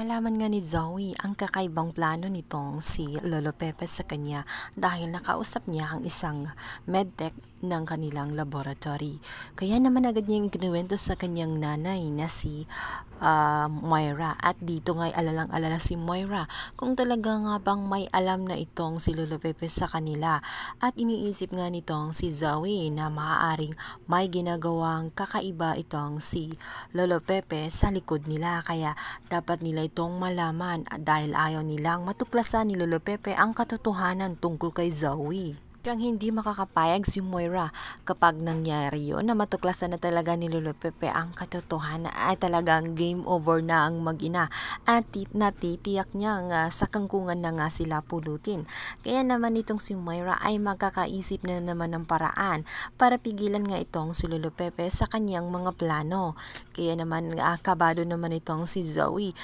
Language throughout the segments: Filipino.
Nalaman nga ni Zoe ang kakaibang plano nitong si Lolo Pepe sa kanya dahil nakausap niya ang isang medtech ng kanilang laboratory. Kaya naman agad niya ikinuwento sa kanyang nanay na si uh, Moira at dito nga'y alalang-alala si Moira kung talaga nga bang may alam na itong si Lolo Pepe sa kanila at iniisip nga nitong si Zoe na maaaring may ginagawang kakaiba itong si Lolo Pepe sa likod nila kaya dapat nila itong malaman at dahil ayaw nilang matuklasan ni Lolo Pepe ang katotohanan tungkol kay Zoe. Kang hindi makakapayag si Moira kapag nangyari yon na matuklasan na talaga ni Lolo Pepe ang katotohanan ay talagang game over na ang magina at natitiyak niya nga sa kangkungan na nga sila pulutin. Kaya naman itong si Moira ay magkakaisip na naman ng paraan para pigilan nga itong si Lolo Pepe sa kanyang mga plano. Kaya naman akabado ah, naman itong si Zoe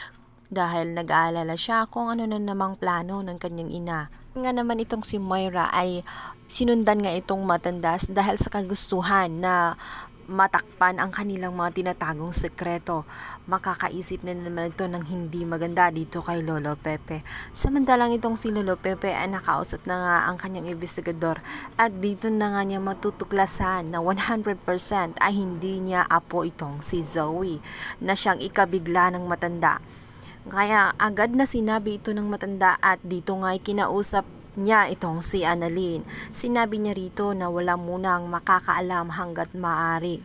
dahil nag-aalala siya kung ano na namang plano ng kanyang ina. Nga naman itong si Moira ay sinundan nga itong matandas dahil sa kagustuhan na matakpan ang kanilang mga tinatagong sekreto. Makakaisip na naman ito ng hindi maganda dito kay Lolo Pepe. Samantalang itong si Lolo Pepe ay nakausap na nga ang kanyang investigador at dito na nga niya matutuklasan na 100% ay hindi niya apo itong si Zoe na siyang ikabigla ng matanda. Kaya agad na sinabi ito ng matanda at dito nga'y kinausap niya itong si Annalyn. Sinabi niya rito na wala munang makakaalam hanggat maaari.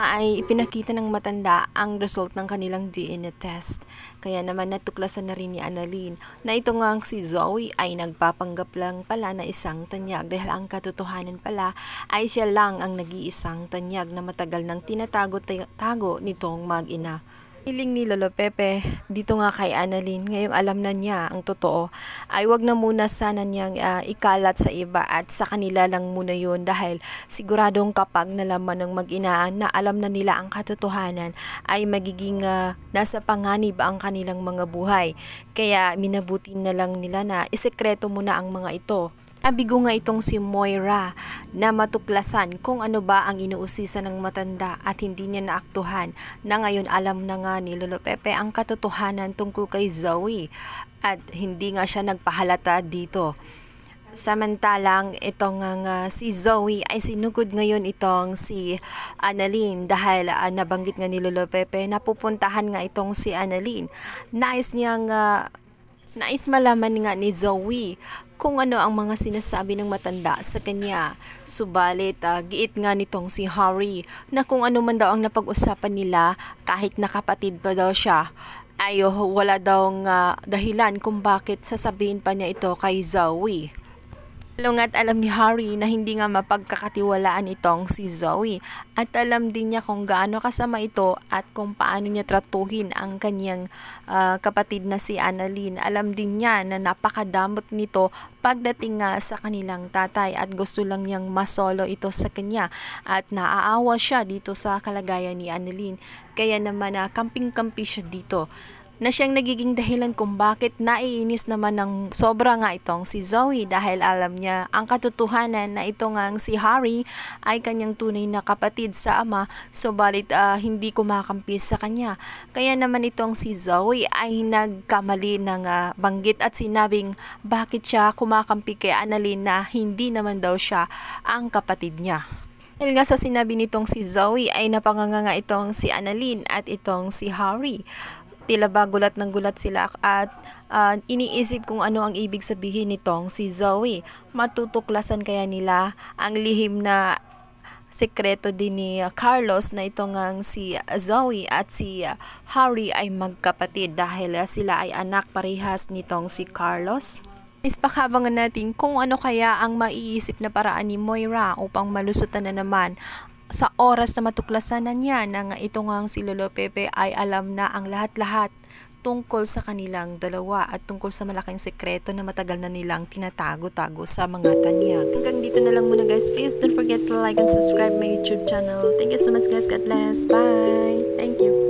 Ay ipinakita ng matanda ang result ng kanilang DNA test. Kaya naman natuklasan na rin ni Annalyn na ito nga si Zoe ay nagpapanggap lang pala na isang tanyag dahil ang katotohanan pala ay siya lang ang nag-iisang tanyag na matagal nang tinatago tago nitong mag-ina. Iling ni Lolo Pepe dito nga kay Annalyn, ngayong alam na niya ang totoo, ay wag na muna sana niyang uh, ikalat sa iba at sa kanila lang muna yun dahil siguradong kapag nalaman ng mag-inaan na alam na nila ang katotohanan ay magiging uh, nasa panganib ang kanilang mga buhay. Kaya minabuti na lang nila na isekreto muna ang mga ito Abigo nga itong si Moira na matuklasan kung ano ba ang inuusisa ng matanda at hindi niya naaktuhan na ngayon alam na nga ni Lolo Pepe ang katotohanan tungkol kay Zoe at hindi nga siya nagpahalata dito. Samantalang itong uh, si Zoe ay sinugod ngayon itong si Annalyn dahil uh, nabanggit nga ni Lolo Pepe na pupuntahan nga itong si Annalyn. Nais niyang uh, Nais malaman nga ni Zoe kung ano ang mga sinasabi ng matanda sa kanya. Subalit, uh, giit nga nitong si Harry na kung ano man daw ang napag-usapan nila kahit nakapatid pa daw siya ay wala daw nga uh, dahilan kung bakit sasabihin pa niya ito kay Zoe. Lungat alam ni Harry na hindi nga mapagkakatiwalaan itong si Zoe at alam din niya kung gaano kasama ito at kung paano niya tratuhin ang kanyang uh, kapatid na si Annaline. Alam din niya na napakadamot nito pagdating nga sa kanilang tatay at gusto lang niyang masolo ito sa kanya at naaawa siya dito sa kalagayan ni Annaline. Kaya naman uh, kamping-kampi siya dito na siyang nagiging dahilan kung bakit naiinis naman ng sobra nga itong si Zoe dahil alam niya ang katotohanan na ito ngang si Harry ay kanyang tunay na kapatid sa ama subalit so, uh, ah, hindi kumakampi sa kanya. Kaya naman itong si Zoe ay nagkamali ng uh, banggit at sinabing bakit siya kumakampi kay Annalyn na hindi naman daw siya ang kapatid niya. Dahil nga sa sinabi nitong si Zoe ay napanganga nga itong si Annalyn at itong si Harry. Tila ba gulat ng gulat sila at uh, iniisip kung ano ang ibig sabihin nitong si Zoe. Matutuklasan kaya nila ang lihim na sekreto din ni Carlos na itong ngang si Zoe at si Harry ay magkapatid dahil sila ay anak parehas nitong si Carlos. Ispakabangan natin kung ano kaya ang maiisip na paraan ni Moira upang malusutan na naman sa oras na matuklasanan niya ng itong ito si Lolo Pepe ay alam na ang lahat-lahat tungkol sa kanilang dalawa at tungkol sa malaking sekreto na matagal na nilang tinatago-tago sa mga tanyag. Hanggang dito na lang muna guys. Please don't forget to like and subscribe my YouTube channel. Thank you so much guys. God bless. Bye. Thank you.